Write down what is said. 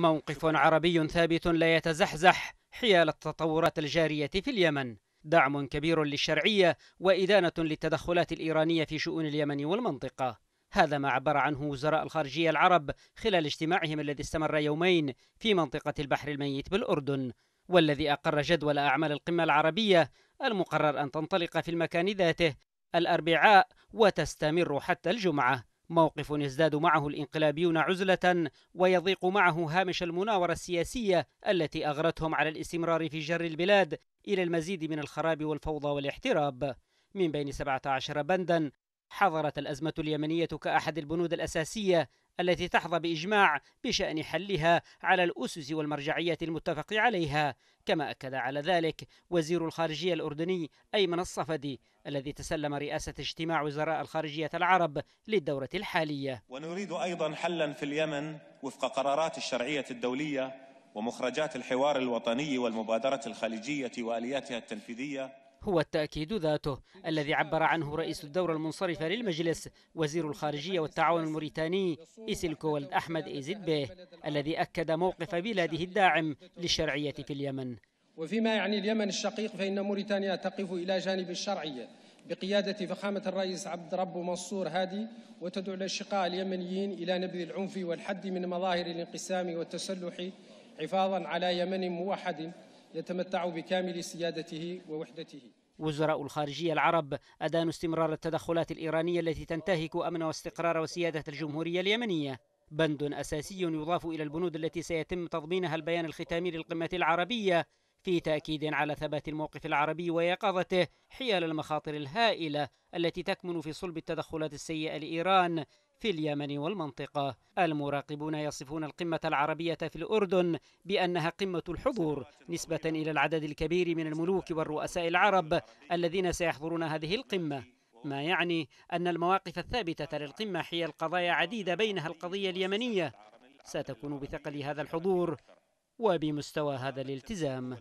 موقف عربي ثابت لا يتزحزح حيال التطورات الجارية في اليمن دعم كبير للشرعية وإدانة للتدخلات الإيرانية في شؤون اليمن والمنطقة هذا ما عبر عنه وزراء الخارجية العرب خلال اجتماعهم الذي استمر يومين في منطقة البحر الميت بالأردن والذي أقر جدول أعمال القمة العربية المقرر أن تنطلق في المكان ذاته الأربعاء وتستمر حتى الجمعة موقف يزداد معه الانقلابيون عزلة ويضيق معه هامش المناورة السياسية التي أغرتهم على الاستمرار في جر البلاد إلى المزيد من الخراب والفوضى والاحتراب من بين 17 بندا حضرت الأزمة اليمنية كأحد البنود الأساسية التي تحظى بإجماع بشأن حلها على الأسس والمرجعية المتفق عليها كما أكد على ذلك وزير الخارجية الأردني أيمن الصفدي الذي تسلم رئاسة اجتماع وزراء الخارجية العرب للدورة الحالية ونريد أيضا حلا في اليمن وفق قرارات الشرعية الدولية ومخرجات الحوار الوطني والمبادرة الخليجية وآلياتها التنفيذية هو التأكيد ذاته الذي عبر عنه رئيس الدورة المنصرفة للمجلس وزير الخارجية والتعاون الموريتاني إيسيل كولد أحمد إيزيد بيه الذي أكد موقف بلاده الداعم للشرعية في اليمن وفيما يعني اليمن الشقيق فإن موريتانيا تقف إلى جانب الشرعية بقيادة فخامة الرئيس عبد رب منصور هادي وتدعو الأشقاء اليمنيين إلى نبذ العنف والحد من مظاهر الانقسام والتسلح حفاظا على يمن موحد يتمتع بكامل سيادته ووحدته وزراء الخارجية العرب أدانوا استمرار التدخلات الإيرانية التي تنتهك أمن واستقرار وسيادة الجمهورية اليمنية بند أساسي يضاف إلى البنود التي سيتم تضمينها البيان الختامي للقمة العربية في تأكيد على ثبات الموقف العربي ويقظته حيال المخاطر الهائلة التي تكمن في صلب التدخلات السيئة لإيران في اليمن والمنطقة المراقبون يصفون القمة العربية في الأردن بأنها قمة الحضور نسبة إلى العدد الكبير من الملوك والرؤساء العرب الذين سيحضرون هذه القمة ما يعني أن المواقف الثابتة للقمة حيال قضايا عديدة بينها القضية اليمنية ستكون بثقل هذا الحضور وبمستوى هذا الالتزام